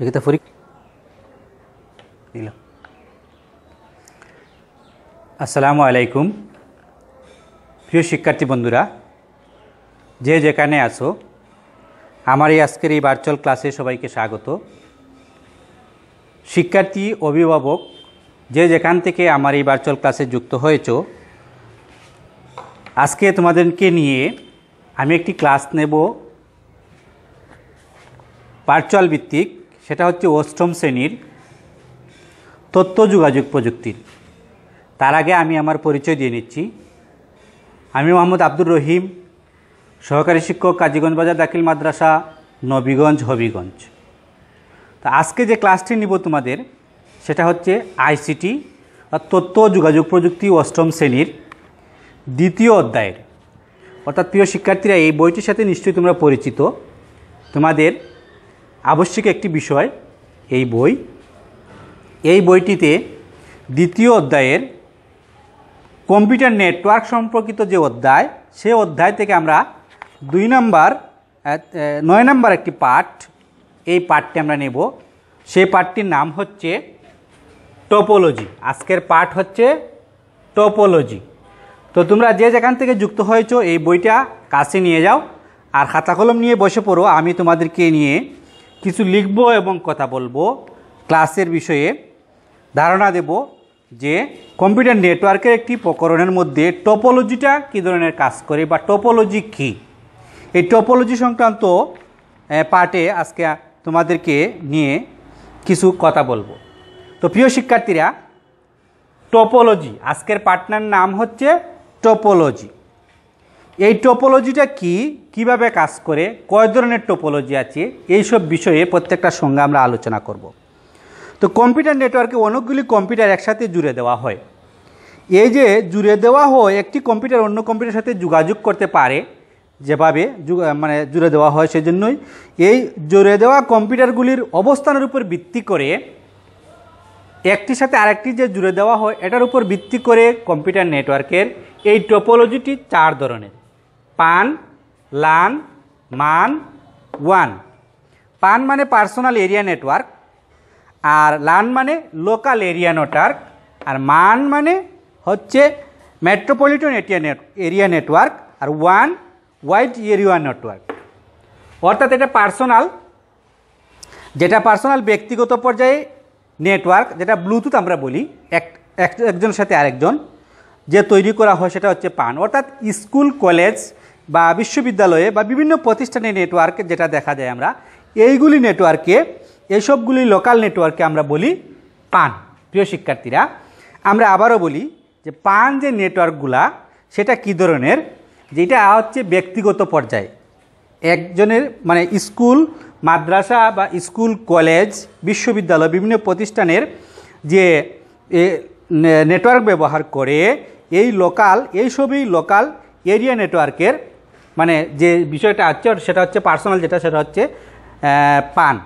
রেখিতা ফরিক দিলাম আসসালামু আলাইকুম প্রিয় শিক্ষার্থী বন্ধুরা যে যেখানে আছো আমার এই আজকের এই ভার্চুয়াল ক্লাসে সবাইকে স্বাগত শিক্ষার্থী অভিভাবক যে যেখান থেকে আমার এই ভার্চুয়াল ক্লাসে যুক্ত হয়েছ আজকে তোমাদেরকে নিয়ে আমি একটি ক্লাস নেব ভার্চুয়াল ভিত্তিক সেটা হচ্ছে অষ্টম শ্রেণীর তথ্য যোগাযোগ প্রযুক্তির তার আগে আমি আমার পরিচয় দিয়ে নিচ্ছি আমি মোহাম্মদ আব্দুর রহিম সহকারী শিক্ষক কাজীগঞ্জ বাজার দাখিল মাদ্রাসা নবীগঞ্জ হবিগঞ্জ তো আজকে যে ক্লাসটি নিব তোমাদের সেটা হচ্ছে আইসিটি তথ্য যোগাযোগ প্রযুক্তি অষ্টম শ্রেণীর দ্বিতীয় অধ্যায়ের অর্থাৎ প্রিয় শিক্ষার্থীরা এই বইটির সাথে নিশ্চয়ই তোমরা পরিচিত তোমাদের আবশ্যিক একটি বিষয় এই বই এই বইটিতে দ্বিতীয় অধ্যায়ের কম্পিউটার নেটওয়ার্ক সম্পর্কিত যে অধ্যায় সে অধ্যায় থেকে আমরা দুই নাম্বার নয় নাম্বার একটি পাঠ এই পাঠটি আমরা নেব সেই পাঠটির নাম হচ্ছে টপোলজি আজকের পাঠ হচ্ছে টপোলজি তো তোমরা যে যেখান থেকে যুক্ত হয়েছো এই বইটা কাছে নিয়ে যাও আর খাতা কলম নিয়ে বসে পড়ো আমি তোমাদেরকে নিয়ে কিছু লিখব এবং কথা বলবো ক্লাসের বিষয়ে ধারণা দেব যে কম্পিউটার নেটওয়ার্কের একটি প্রকরণের মধ্যে টোপোলজিটা কী ধরনের কাজ করে বা টোপোলজি কী এই টোপোলজি সংক্রান্ত পার্টে আজকে তোমাদেরকে নিয়ে কিছু কথা বলবো তো প্রিয় শিক্ষার্থীরা টোপোলজি আজকের পার্টনার নাম হচ্ছে টোপোলজি এই টোপোলজিটা কি কিভাবে কাজ করে কয় ধরনের টোপোলজি আছে এইসব বিষয়ে প্রত্যেকটা সঙ্গে আমরা আলোচনা করব তো কম্পিউটার নেটওয়ার্কে অনেকগুলি কম্পিউটার একসাথে জুড়ে দেওয়া হয় এই যে জুড়ে দেওয়া হয় একটি কম্পিউটার অন্য কম্পিউটার সাথে যোগাযোগ করতে পারে যেভাবে মানে জুড়ে দেওয়া হয় সেজন্যই এই জুড়ে দেওয়া কম্পিউটারগুলির অবস্থানের উপর ভিত্তি করে একটির সাথে আরেকটি যে জুড়ে দেওয়া হয় এটার উপর ভিত্তি করে কম্পিউটার নেটওয়ার্কের এই টোপোলজিটি চার ধরনের পান লান মান ওয়ান পান মানে পার্সোনাল এরিয়া নেটওয়ার্ক আর লান মানে লোকাল এরিয়া নেটওয়ার্ক আর মান মানে হচ্ছে metropolitan area net area network আর ওয়ান ওয়াইড এরিয়া নেটওয়ার্ক অর্থাৎ এটা পার্সোনাল যেটা পার্সোনাল ব্যক্তিগত পর্যায়ে নেটওয়ার্ক যেটা ব্লুটুথ আমরা বলি এক একজনের সাথে আরেকজন যে তৈরি করা হয় সেটা হচ্ছে পান অর্থাৎ স্কুল কলেজ বা বিশ্ববিদ্যালয়ে বা বিভিন্ন প্রতিষ্ঠানে নেটওয়ার্ক যেটা দেখা যায় আমরা এইগুলি নেটওয়ার্কে এইসবগুলি লোকাল নেটওয়ার্কে আমরা বলি পান প্রিয় শিক্ষার্থীরা আমরা আবারও বলি যে পান যে নেটওয়ার্কগুলা সেটা কি ধরনের যেটা হচ্ছে ব্যক্তিগত পর্যায়ে একজনের মানে স্কুল মাদ্রাসা বা স্কুল কলেজ বিশ্ববিদ্যালয় বিভিন্ন প্রতিষ্ঠানের যে নেটওয়ার্ক ব্যবহার করে এই লোকাল এইসবই লোকাল এরিয়া নেটওয়ার্কের মানে যে বিষয়টা আছে সেটা হচ্ছে পার্সোনাল যেটা সেটা হচ্ছে পান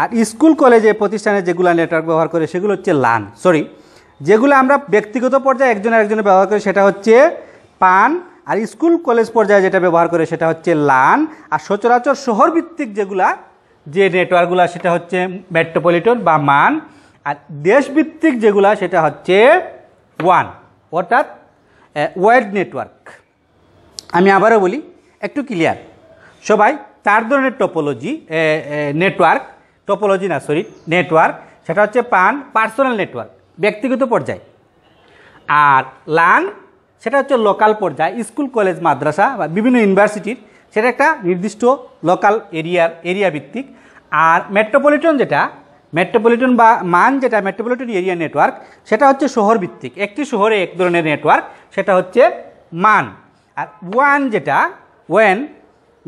আর স্কুল কলেজে প্রতিষ্ঠানে যেগুলো নেটওয়ার্ক ব্যবহার করে সেগুলো হচ্ছে লান সরি যেগুলো আমরা ব্যক্তিগত পর্যায়ে একজনের একজনের ব্যবহার করি সেটা হচ্ছে পান আর স্কুল কলেজ পর্যায়ে যেটা ব্যবহার করে সেটা হচ্ছে লান আর সচরাচর শহরভিত্তিক যেগুলা যে নেটওয়ার্কগুলো সেটা হচ্ছে মেট্রোপলিটন বা মান আর দেশভিত্তিক যেগুলা সেটা হচ্ছে ওয়ান অর্থাৎ ওয়াইড নেটওয়ার্ক আমি আবারও বলি একটু ক্লিয়ার সবাই চার ধরনের টপোলজি নেটওয়ার্ক টপোলজি না সরি নেটওয়ার্ক সেটা হচ্ছে পান পার্সোনাল নেটওয়ার্ক ব্যক্তিগত পর্যায় আর লান সেটা হচ্ছে লোকাল পর্যায় স্কুল কলেজ মাদ্রাসা বা বিভিন্ন ইউনিভার্সিটির সেটা একটা নির্দিষ্ট লোকাল এরিয়ার এরিয়া ভিত্তিক আর মেট্রোপলিটন যেটা মেট্রোপলিটন বা মান যেটা মেট্রোপলিটন এরিয়া নেটওয়ার্ক সেটা হচ্ছে শহর ভিত্তিক একটি শহরে এক ধরনের নেটওয়ার্ক সেটা হচ্ছে মান আর ওয়ান যেটা ওয়েন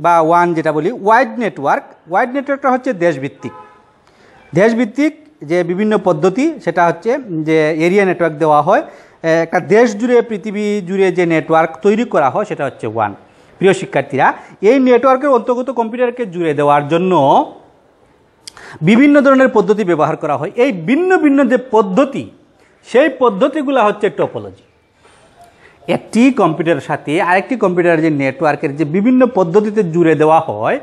বা ওয়ান যেটা বলি ওয়াইড নেটওয়ার্ক ওয়াইড নেটওয়ার্কটা হচ্ছে দেশভিত্তিক দেশভিত্তিক যে বিভিন্ন পদ্ধতি সেটা হচ্ছে যে এরিয়া নেটওয়ার্ক দেওয়া হয় একটা দেশ জুড়ে পৃথিবী জুড়ে যে নেটওয়ার্ক তৈরি করা হয় সেটা হচ্ছে ওয়ান প্রিয় শিক্ষার্থীরা এই নেটওয়ার্কের অন্তর্গত কম্পিউটারকে জুড়ে দেওয়ার জন্য বিভিন্ন ধরনের পদ্ধতি ব্যবহার করা হয় এই ভিন্ন ভিন্ন যে পদ্ধতি সেই পদ্ধতিগুলো হচ্ছে টোপোলজি একটি কম্পিউটারের সাথে আরেকটি কম্পিউটারের যে নেটওয়ার্কের যে বিভিন্ন পদ্ধতিতে জুড়ে দেওয়া হয়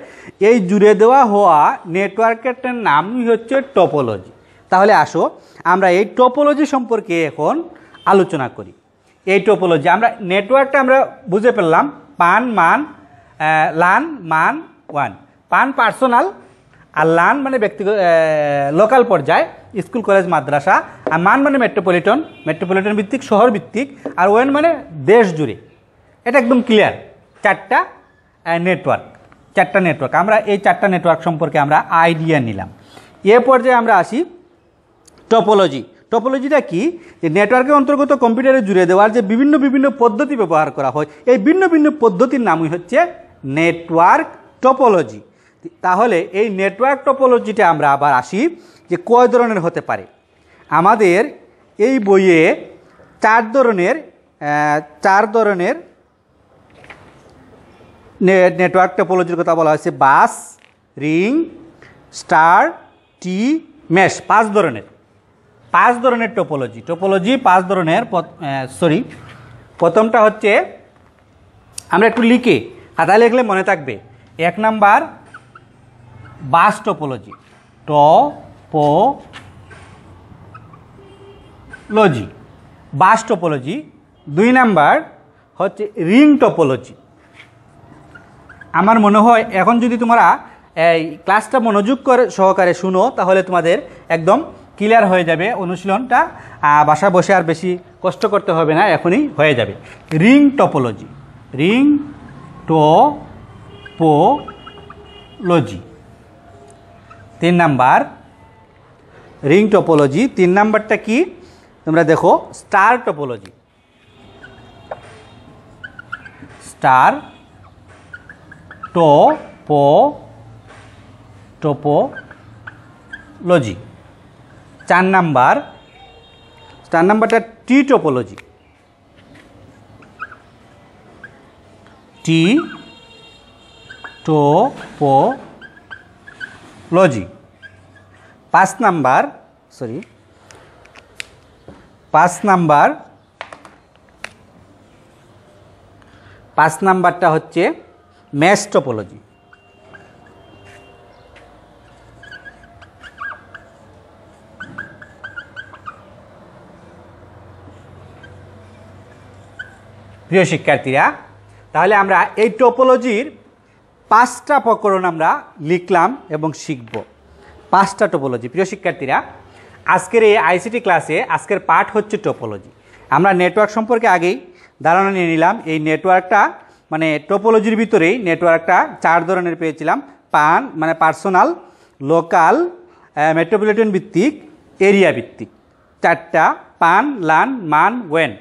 এই জুড়ে দেওয়া হওয়া নেটওয়ার্কেরটার নামই হচ্ছে টপোলজি তাহলে আসো আমরা এই টপোলজি সম্পর্কে এখন আলোচনা করি এই টপোলজি আমরা নেটওয়ার্কটা আমরা বুঝে পেলাম পান মান লান মান ওয়ান পান পার্সোনাল আর লান মানে ব্যক্তিগত লোকাল পর্যায়ে স্কুল কলেজ মাদ্রাসা আর মান মানে মেট্রোপলিটন মেট্রোপলিটন ভিত্তিক শহর ভিত্তিক আর ওয়েন মানে দেশ জুড়ে এটা একদম ক্লিয়ার চারটা নেটওয়ার্ক চারটা নেটওয়ার্ক আমরা এই চারটা নেটওয়ার্ক সম্পর্কে আমরা আইডিয়া নিলাম এ পর্যায়ে আমরা আসি টপোলজি টপোলজিটা কি যে নেটওয়ার্কের অন্তর্গত কম্পিউটারে জুড়ে দেওয়ার যে বিভিন্ন বিভিন্ন পদ্ধতি ব্যবহার করা হয় এই ভিন্ন ভিন্ন পদ্ধতির নামই হচ্ছে নেটওয়ার্ক টপোলজি তাহলে এই নেটওয়ার্ক টপোলজিটা আমরা আবার আসি যে কয় ধরনের হতে পারে আমাদের এই বইয়ে চার ধরনের চার ধরনের নেটওয়ার্ক টোপোলজির কথা বলা হয়েছে bus ring star T mesh পাঁচ ধরনের পাঁচ ধরনের টোপোলজি টোপোলজি পাঁচ ধরনের সরি প্রথমটা হচ্ছে আমরা একটু লিখে খাতায় লিখলে মনে থাকবে এক number bus topology T topology bus topology দুই নাম্বার হচ্ছে রিং টপোলজি আমার মনে হয় এখন যদি তোমরা এই ক্লাসটা মনোযোগ করে সহকারে শুনো তাহলে তোমাদের একদম ক্লিয়ার হয়ে যাবে অনুশীলনটা বাসা বসে আর বেশি কষ্ট করতে হবে না এখনই হয়ে যাবে রিং টপোলজি রিং টোপোলজি তিন নাম্বার রিং টোপোলজি তিন নাম্বারটা কি তোমরা দেখো স্টার টোপোলজি স্টার টো পো টোপোলজি চার নাম্বার চার নাম্বারটা টি টোপোলজি টি টোপোলজি পাঁচ নাম্বার সরি পাঁচ নাম্বার পাঁচ নাম্বারটা হচ্ছে ম্যাস্টোপোলজি প্রিয় শিক্ষার্থীরা তাহলে আমরা এই টোপোলজির পাঁচটা প্রকরণ আমরা লিখলাম এবং শিখব পাঁচটা টোপোলজি প্রিয় শিক্ষার্থীরা আজকের এই আইসিটি ক্লাসে আজকের পাঠ হচ্ছে টোপোলজি আমরা নেটওয়ার্ক সম্পর্কে আগেই ধারণা নিয়ে নিলাম এই নেটওয়ার্কটা মানে টোপোলজির ভিতরেই নেটওয়ার্কটা চার ধরনের পেয়েছিলাম পান মানে পার্সোনাল লোকাল মেট্রোপলিটন ভিত্তিক এরিয়া ভিত্তিক চারটা পান লান মান ওয়েন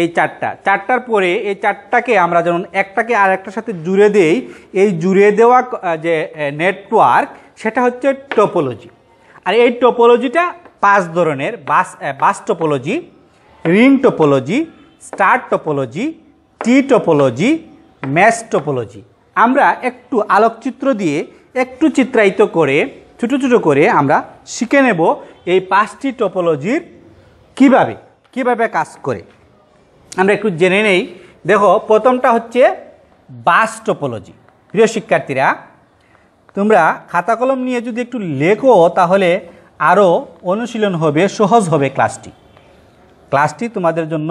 এই চারটা চারটার পরে এই চারটাকে আমরা যেমন একটাকে আর একটার সাথে জুড়ে দেই এই জুড়ে দেওয়া যে নেটওয়ার্ক সেটা হচ্ছে টোপোলজি আর এই টোপোলজিটা পাঁচ ধরনের bus bus topology ring topology star topology T topology mesh topology আমরা একটু আলোকচিত্র দিয়ে একটু চিত্রায়িত করে ছোটো ছোটো করে আমরা শিখে নেব এই পাঁচটি টোপোলজির কিভাবে কিভাবে কাজ করে আমরা একটু জেনে নেই দেখো প্রথমটা হচ্ছে বাস টোপোলজি প্রিয় শিক্ষার্থীরা তোমরা খাতা কলম নিয়ে যদি একটু লেখো তাহলে আরও অনুশীলন হবে সহজ হবে ক্লাসটি ক্লাসটি তোমাদের জন্য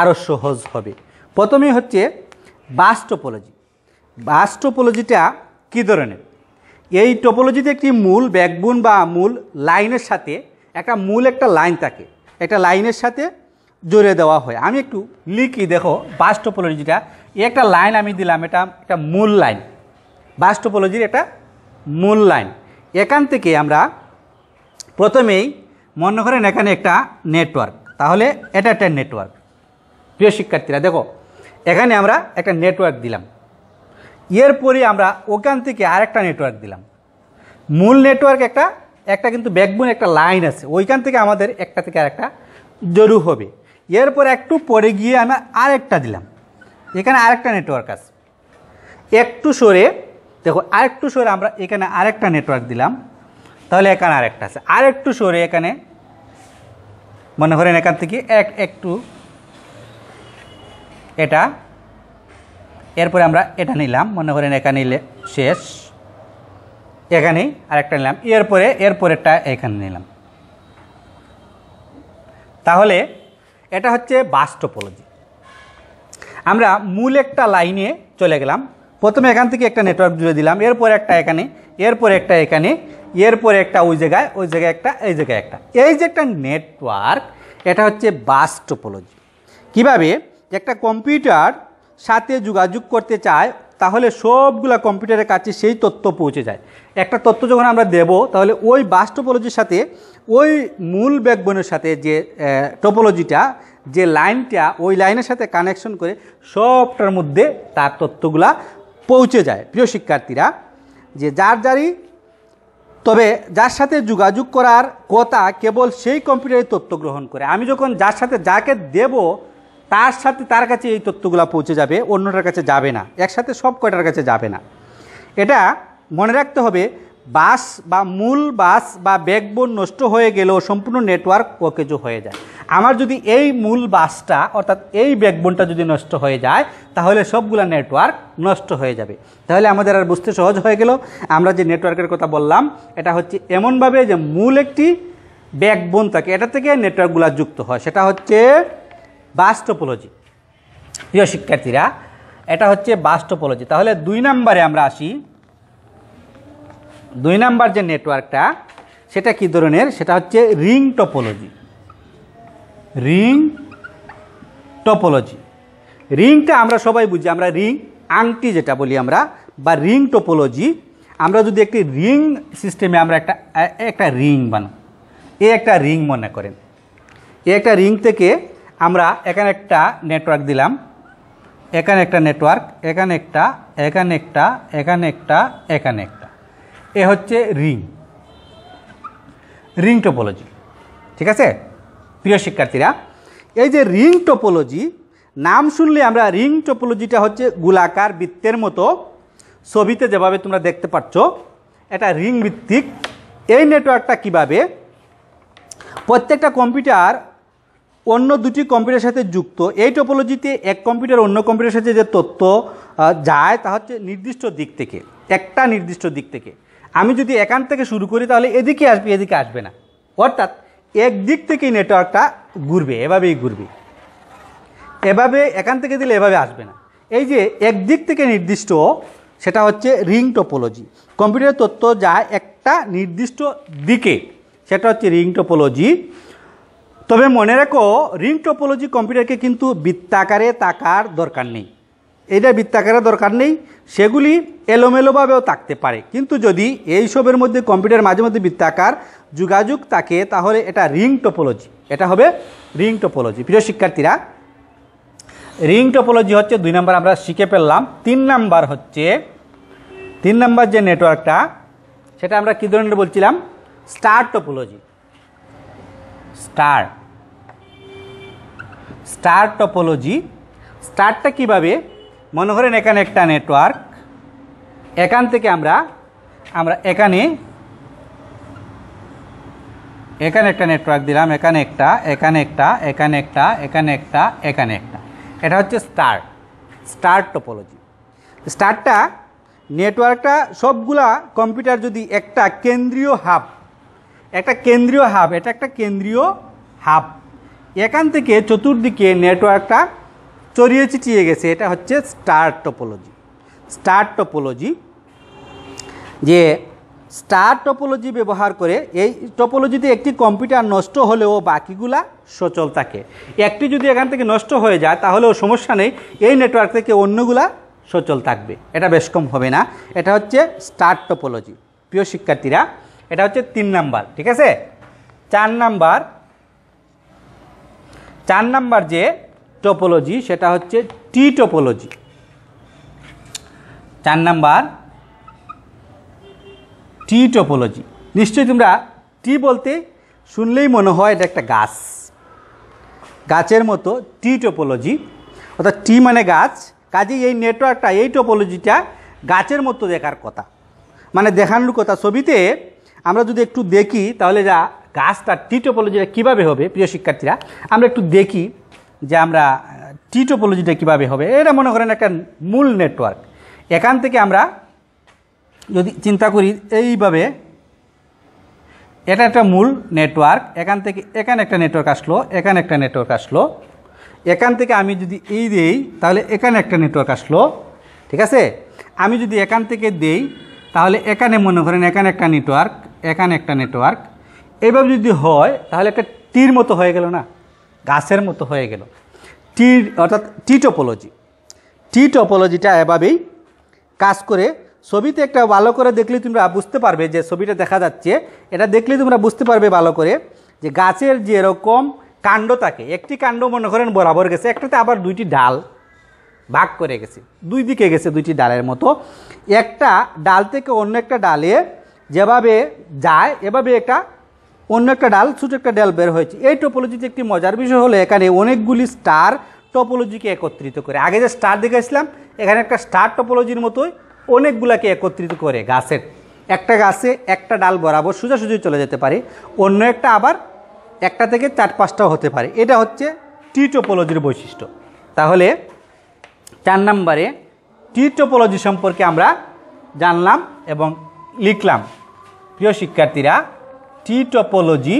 আরও সহজ হবে প্রথমে হচ্ছে বাস্টোপোলজি বাস্টোপোলজিটা কি কী ধরনের এই টোপোলজিতে একটি মূল ব্যাকবুন বা মূল লাইনের সাথে একটা মূল একটা লাইন থাকে একটা লাইনের সাথে জড়িয়ে দেওয়া হয় আমি একটু লিখি দেখো বাস্টোপোলজিটা একটা লাইন আমি দিলাম এটা একটা মূল লাইন বাস্টোপোলজির একটা মূল লাইন এখান থেকে আমরা প্রথমেই মনে করেন এখানে একটা নেটওয়ার্ক তাহলে এটা একটা নেটওয়ার্ক প্রিয় শিক্ষার্থীরা দেখো এখানে আমরা একটা নেটওয়ার্ক দিলাম এরপরে আমরা ওখান থেকে আরেকটা নেটওয়ার্ক দিলাম মূল নেটওয়ার্ক একটা একটা কিন্তু ব্যাকবোন একটা লাইন আছে ওইখান থেকে আমাদের একটা থেকে আরেকটা জরু হবে এরপর একটু পরে গিয়ে আমরা আরেকটা দিলাম এখানে আরেকটা নেটওয়ার্ক আছে একটু সরে দেখো আরেকটু সরে আমরা এখানে আরেকটা নেটওয়ার্ক দিলাম তাহলে এখানে আরেকটা আছে আরেকটু সরে এখানে মনে করেন এখান থেকে এক একটু এটা এরপরে আমরা এটা নিলাম মনে করেন এখানে নিলে শেষ এখানেই আরেকটা নিলাম এরপরে এরপরেরটা এখানে নিলাম তাহলে এটা হচ্ছে বাস্টোপোলজি আমরা মূল একটা লাইনে চলে গেলাম প্রথমে এখান থেকে একটা নেটওয়ার্ক জুড়ে দিলাম এরপর একটা এখানে এরপর একটা এখানে এরপর একটা ওই জায়গায় ওই জায়গায় একটা এই জায়গায় একটা এই যে একটা নেটওয়ার্ক এটা হচ্ছে বাস টোপোলজি কীভাবে একটা কম্পিউটার সাথে যোগাযোগ করতে চায় তাহলে সবগুলা কম্পিউটারের কাছে সেই তথ্য পৌঁছে যায় একটা তথ্য যখন আমরা দেব তাহলে ওই বাস টোপোলজির সাথে ওই মূল ব্যাকবোনের সাথে যে টোপোলজিটা যে লাইনটা ওই লাইনের সাথে কানেকশন করে সবটার মধ্যে তার তথ্যগুলা পৌঁছে যায় প্রিয় শিক্ষার্থীরা যে যার জারি তবে যার সাথে যোগাযোগ করার কথা কেবল সেই কম্পিউটারের তথ্য গ্রহণ করে আমি যখন যার সাথে যাকে দেব তার সাথে তার কাছে এই তথ্যগুলো পৌঁছে যাবে অন্যটার কাছে যাবে না একসাথে সব কয়টার কাছে যাবে না এটা মনে রাখতে হবে বাস বা মূল বাস বা ব্যাকবোন নষ্ট হয়ে গেলেও সম্পূর্ণ নেটওয়ার্ক ওকেজ হয়ে যায় আমার যদি এই মূল বাসটা অর্থাৎ এই ব্যাকবোনটা যদি নষ্ট হয়ে যায় তাহলে সবগুলা নেটওয়ার্ক নষ্ট হয়ে যাবে তাহলে আমাদের আর বুঝতে সহজ হয়ে গেল আমরা যে নেটওয়ার্কের কথা বললাম এটা হচ্ছে এমনভাবে যে মূল একটি ব্যাকবোন থাকে এটা থেকে নেটওয়ার্কগুলো যুক্ত হয় সেটা হচ্ছে বাস্টোপোলজি প্রিয় শিক্ষার্থীরা এটা হচ্ছে বাস্টোপোলজি তাহলে দুই নাম্বারে আমরা আসি দুই নাম্বার যে নেটওয়ার্কটা সেটা কি ধরনের সেটা হচ্ছে রিং টোপোলজি রিং টপোলজি রিংটা আমরা সবাই বুঝি আমরা রিং আংটি যেটা বলি আমরা বা রিং টোপোলজি আমরা যদি একটি রিং সিস্টেমে আমরা একটা একটা রিং বানাই এ একটা রিং মনে করেন এ একটা রিং থেকে আমরা এখানে একটা নেটওয়ার্ক দিলাম এখানে একটা নেটওয়ার্ক এখানে একটা এখানে একটা এখানে একটা এখানে একটা এ হচ্ছে রিং রিং টোপোলজি ঠিক আছে প্রিয় শিক্ষার্থীরা এই যে রিং টোপোলজি নাম শুনলে আমরা রিং টোপোলজিটা হচ্ছে গোলাকার বৃত্তের মতো ছবিতে যেভাবে তোমরা দেখতে পাচ্ছ এটা রিং ভিত্তিক এই নেটওয়ার্কটা কিভাবে প্রত্যেকটা কম্পিউটার অন্য দুটি কম্পিউটারের সাথে যুক্ত এই টোপোলজিতে এক কম্পিউটার অন্য কম্পিউটারের সাথে যে তথ্য যায় তা হচ্ছে নির্দিষ্ট দিক থেকে একটা নির্দিষ্ট দিক থেকে আমি যদি এখান থেকে শুরু করি তাহলে এদিকে আসবে এদিকে আসবে না অর্থাৎ একদিক থেকে নেটওয়ার্কটা ঘুরবে এভাবেই ঘুরবে এভাবে এখান থেকে দিলে এভাবে আসবে না এই যে একদিক থেকে নির্দিষ্ট সেটা হচ্ছে রিং টোপোলজি কম্পিউটারের তথ্য যায় একটা নির্দিষ্ট দিকে সেটা হচ্ছে রিং টোপোলজি তবে মনে রাখো রিং টোপোলজি কম্পিউটারকে কিন্তু বৃত্তাকারে তাকার দরকার নেই এটা বৃত্তাকারে দরকার নেই সেগুলি এলোমেলোভাবেও থাকতে পারে কিন্তু যদি এইসবের মধ্যে কম্পিউটার মাঝে মধ্যে বৃত্তাকার যোগাযোগ থাকে তাহলে এটা রিং টোপোলজি এটা হবে রিং টোপোলজি প্রিয় শিক্ষার্থীরা রিং টোপোলজি হচ্ছে দুই নম্বর আমরা শিখে ফেললাম তিন নাম্বার হচ্ছে তিন নাম্বার যে নেটওয়ার্কটা সেটা আমরা কী ধরনের বলছিলাম star topology star star topology স্টারটা কিভাবে মনে করেন এখানে একটা নেটওয়ার্ক এখান থেকে আমরা আমরা এখানে এখানে একটা নেটওয়ার্ক দিলাম এখানে একটা এখানে একটা এখানে একটা এখানে একটা এখানে একটা এটা হচ্ছে স্টার স্টার টোপোলজি স্টারটা নেটওয়ার্কটা সবগুলা কম্পিউটার যদি একটা কেন্দ্রীয় হাব একটা কেন্দ্রীয় হাব এটা একটা কেন্দ্রীয় হাব এখান থেকে চতুর্দিকে নেটওয়ার্কটা চড়িয়ে চিটিয়ে গেছে এটা হচ্ছে স্টার টোপোলজি স্টার টোপোলজি যে স্টার টোপোলজি ব্যবহার করে এই টোপোলজিতে একটি কম্পিউটার নষ্ট হলেও বাকিগুলা সচল থাকে একটি যদি এখান থেকে নষ্ট হয়ে যায় তাহলেও সমস্যা নেই এই নেটওয়ার্ক থেকে অন্যগুলা সচল থাকবে এটা বেশ কম হবে না এটা হচ্ছে স্টার টোপোলজি প্রিয় শিক্ষার্থীরা এটা হচ্ছে তিন নাম্বার ঠিক আছে চার নাম্বার চার নাম্বার যে টোপোলজি সেটা হচ্ছে টি টোপোলজি চার নাম্বার টি টোপোলজি নিশ্চয়ই তোমরা টি বলতে শুনলেই মনে হয় এটা একটা গাছ গাছের মতো টি টোপোলজি অর্থাৎ টি মানে গাছ কাজেই এই নেটওয়ার্কটা এই টোপোলজিটা গাছের মতো দেখার কথা মানে দেখানোর কথা ছবিতে আমরা যদি একটু দেখি তাহলে যা গাছটা টি টোপোলজিটা কীভাবে হবে প্রিয় শিক্ষার্থীরা আমরা একটু দেখি যে আমরা টি টোপোলজিটা কীভাবে হবে এটা মনে করেন একটা মূল নেটওয়ার্ক এখান থেকে আমরা যদি চিন্তা করি এইভাবে এটা একটা মূল নেটওয়ার্ক এখান থেকে এখানে একটা নেটওয়ার্ক আসলো এখানে একটা নেটওয়ার্ক আসলো এখান থেকে আমি যদি এই দেই তাহলে এখানে একটা নেটওয়ার্ক আসলো ঠিক আছে আমি যদি এখান থেকে দেই তাহলে এখানে মনে করেন এখানে একটা নেটওয়ার্ক এখানে একটা নেটওয়ার্ক এইভাবে যদি হয় তাহলে একটা তীর মতো হয়ে গেল না গাছের মতো হয়ে গেল টি অর্থাৎ টি টপোলজি টি টপোলজিটা এভাবেই কাজ করে ছবিতে একটা ভালো করে দেখলে তোমরা বুঝতে পারবে যে ছবিটা দেখা যাচ্ছে এটা দেখলে তোমরা বুঝতে পারবে ভালো করে যে গাছের যেরকম কাণ্ড থাকে একটি কাণ্ড মনে করেন বরাবর গেছে একটাতে আবার দুইটি ডাল ভাগ করে গেছে দুই দিকে গেছে দুইটি ডালের মতো একটা ডাল থেকে অন্য একটা ডালে যেভাবে যায় এভাবে একটা অন্য একটা ডাল ছোটো একটা ডাল বের হয়েছে এই টোপোলজিতে একটি মজার বিষয় হলো এখানে অনেকগুলি স্টার টোপোলজিকে একত্রিত করে আগে যে স্টার দেখেছিলাম এখানে একটা স্টার টোপোলজির মতোই অনেকগুলাকে একত্রিত করে গাছের একটা গাছে একটা ডাল বরাবর সোজাসুজি চলে যেতে পারে অন্য একটা আবার একটা থেকে চার পাঁচটাও হতে পারে এটা হচ্ছে টি টোপোলজির বৈশিষ্ট্য তাহলে চার নম্বরে টি টোপোলজি সম্পর্কে আমরা জানলাম এবং লিখলাম প্রিয় শিক্ষার্থীরা টি টপোলজি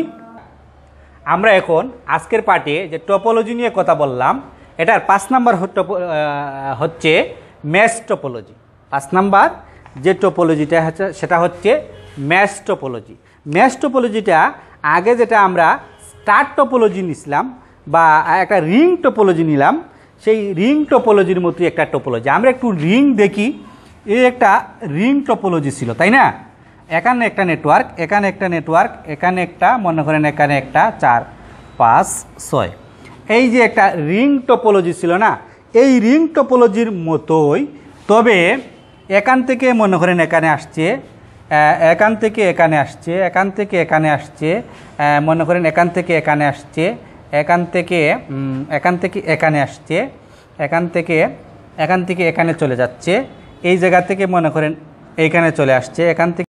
আমরা এখন আজকের পার্টে যে টপোলজি নিয়ে কথা বললাম এটার পাঁচ নাম্বার হচ্ছে ম্যাস টপোলজি পাঁচ নাম্বার যে টপোলজিটা হচ্ছে সেটা হচ্ছে ম্যাস টপোলজি ম্যাস টপোলজিটা আগে যেটা আমরা স্টার টপোলজি নিছিলাম বা একটা রিং টপোলজি নিলাম সেই রিং টপোলজির মতোই একটা টপোলজি আমরা একটু রিং দেখি এই একটা রিং টপোলজি ছিল তাই না এখানে একটা নেটওয়ার্ক এখানে একটা নেটওয়ার্ক এখানে একটা মনে করেন এখানে একটা চার পাঁচ ছয় এই যে একটা রিং টোপোলজি ছিল না এই রিং টোপোলজির মতোই তবে এখান থেকে মনে করেন এখানে আসছে এখান থেকে এখানে আসছে এখান থেকে এখানে আসছে মনে করেন এখান থেকে এখানে আসছে এখান থেকে এখান থেকে এখানে আসছে এখান থেকে এখান থেকে এখানে চলে যাচ্ছে এই জায়গা থেকে মনে করেন এইখানে চলে আসছে এখান থেকে